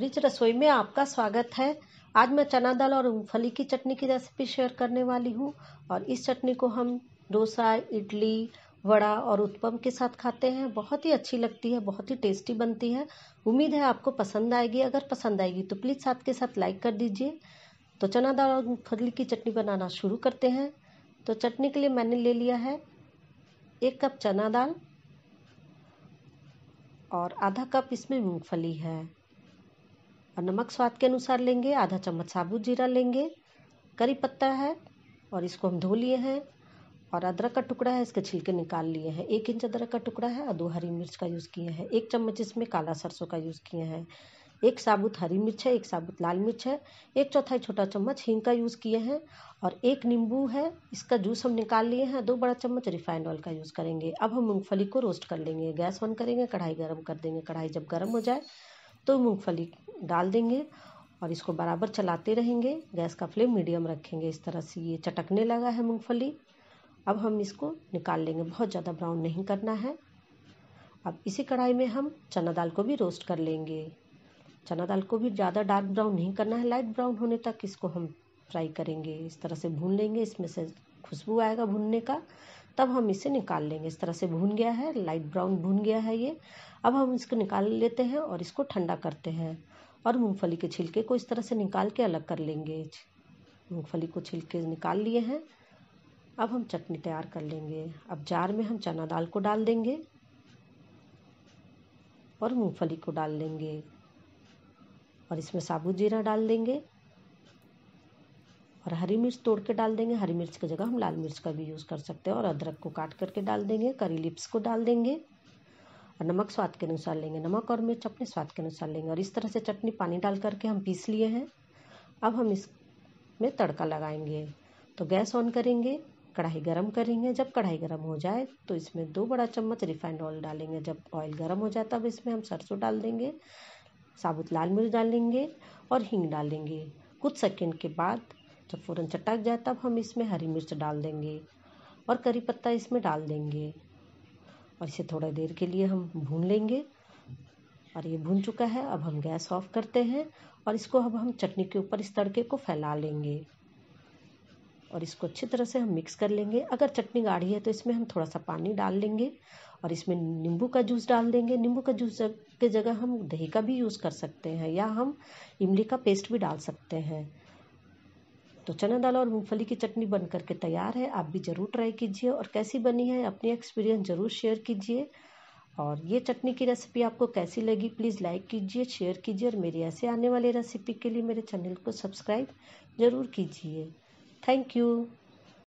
rich रसोई में आपका स्वागत है आज मैं चना दाल और मूंगफली की चटनी की रेसिपी शेयर करने वाली हूँ और इस चटनी को हम डोसा इडली वड़ा और उत्पम के साथ खाते हैं बहुत ही अच्छी लगती है बहुत ही टेस्टी बनती है उम्मीद है आपको पसंद आएगी अगर पसंद आएगी तो प्लीज़ साथ के साथ लाइक कर दीजिए तो चना दाल और मूँगफली की चटनी बनाना शुरू करते हैं तो चटनी के लिए मैंने ले लिया है एक कप चना दाल और आधा कप इसमें मूंगफली है और नमक स्वाद के अनुसार लेंगे आधा चम्मच साबुत जीरा लेंगे करी पत्ता है और इसको हम धो लिए हैं और अदरक का टुकड़ा है इसके छिलके निकाल लिए हैं एक इंच अदरक का टुकड़ा है और दो हरी मिर्च का यूज़ किए हैं एक चम्मच इसमें काला सरसों का यूज़ किए हैं एक साबुत हरी मिर्च है एक साबुत लाल मिर्च है एक चौथाई छोटा चम्मच हींग का यूज़ किए हैं और एक नींबू है इसका जूस हम निकाल लिए हैं दो बड़ा चम्मच रिफाइंड ऑयल का यूज़ करेंगे अब हम मूँगफली को रोस्ट कर लेंगे गैस ऑन करेंगे कढ़ाई गर्म कर देंगे कढ़ाई जब गर्म हो जाए तो मूंगफली डाल देंगे और इसको बराबर चलाते रहेंगे गैस का फ्लेम मीडियम रखेंगे इस तरह से ये चटकने लगा है मूंगफली अब हम इसको निकाल लेंगे बहुत ज़्यादा ब्राउन नहीं करना है अब इसी कढ़ाई में हम चना दाल को भी रोस्ट कर लेंगे चना दाल को भी ज़्यादा डार्क ब्राउन नहीं करना है लाइट ब्राउन होने तक इसको हम फ्राई करेंगे इस तरह से भून लेंगे इसमें से खुशबू आएगा भूनने का तब हम इसे निकाल लेंगे इस तरह से भून गया है लाइट ब्राउन भून गया है ये अब हम इसको निकाल लेते हैं और इसको ठंडा करते हैं और मूंगफली के छिलके को इस तरह से निकाल के अलग कर लेंगे मूंगफली को छिलके निकाल लिए हैं अब हम चटनी तैयार कर लेंगे अब जार में हम चना दाल को डाल देंगे और मूंगफली को डाल देंगे और इसमें साबुत जीरा डाल देंगे और हरी मिर्च तोड़ के डाल देंगे हरी मिर्च की जगह हम लाल मिर्च का भी यूज़ कर सकते हैं और अदरक को काट करके डाल देंगे करी लिप्स को डाल देंगे और नमक स्वाद के अनुसार लेंगे नमक और मिर्च अपने स्वाद के अनुसार लेंगे और इस तरह से चटनी पानी डाल करके हम पीस लिए हैं अब हम इस में तड़का लगाएंगे तो गैस ऑन करेंगे कढ़ाई गरम करेंगे जब कढ़ाई गरम हो जाए तो इसमें दो बड़ा चम्मच रिफाइंड ऑयल डालेंगे जब ऑयल गरम हो जाए तब इसमें हम सरसों डाल देंगे साबुत लाल मिर्च डालेंगे और हींग डालेंगे कुछ सेकेंड के बाद जब तो फ़ौरन चटक जाए तब हम इसमें हरी मिर्च डाल देंगे और करी पत्ता इसमें डाल देंगे और इसे थोड़ा देर के लिए हम भून लेंगे और ये भून चुका है अब हम गैस ऑफ करते हैं और इसको अब हम चटनी के ऊपर इस तड़के को फैला लेंगे और इसको अच्छी तरह से हम मिक्स कर लेंगे अगर चटनी गाढ़ी है तो इसमें हम थोड़ा सा पानी डाल लेंगे और इसमें नींबू का जूस डाल देंगे नींबू का जूस के जगह हम दही का भी यूज़ कर सकते हैं या हम इमली का पेस्ट भी डाल सकते हैं तो चना दाल और मूंगफली की चटनी बन करके तैयार है आप भी ज़रूर ट्राई कीजिए और कैसी बनी है अपनी एक्सपीरियंस ज़रूर शेयर कीजिए और ये चटनी की रेसिपी आपको कैसी लगी प्लीज़ लाइक कीजिए शेयर कीजिए और मेरी ऐसे आने वाली रेसिपी के लिए मेरे चैनल को सब्सक्राइब ज़रूर कीजिए थैंक यू